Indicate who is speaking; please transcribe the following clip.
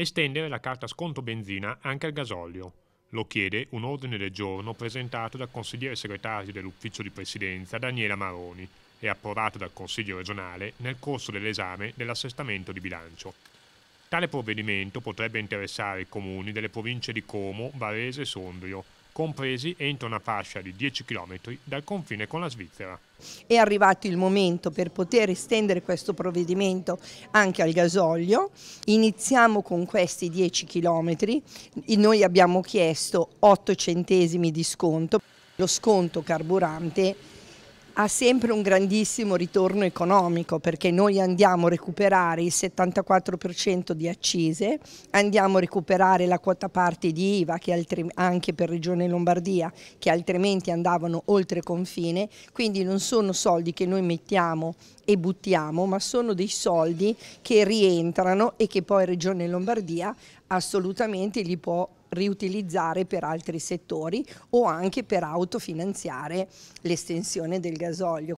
Speaker 1: estendere la carta sconto benzina anche al gasolio. Lo chiede un ordine del giorno presentato dal consigliere segretario dell'ufficio di presidenza Daniela Maroni e approvato dal Consiglio regionale nel corso dell'esame dell'assestamento di bilancio. Tale provvedimento potrebbe interessare i comuni delle province di Como, Varese e Sondrio, compresi entro una fascia di 10 km dal confine con la Svizzera.
Speaker 2: È arrivato il momento per poter estendere questo provvedimento anche al gasolio. Iniziamo con questi 10 km. Noi abbiamo chiesto 8 centesimi di sconto. Lo sconto carburante ha sempre un grandissimo ritorno economico perché noi andiamo a recuperare il 74% di accise, andiamo a recuperare la quota parte di IVA anche per Regione Lombardia che altrimenti andavano oltre confine, quindi non sono soldi che noi mettiamo e buttiamo ma sono dei soldi che rientrano e che poi Regione Lombardia assolutamente li può riutilizzare per altri settori o anche per autofinanziare l'estensione del gasolio.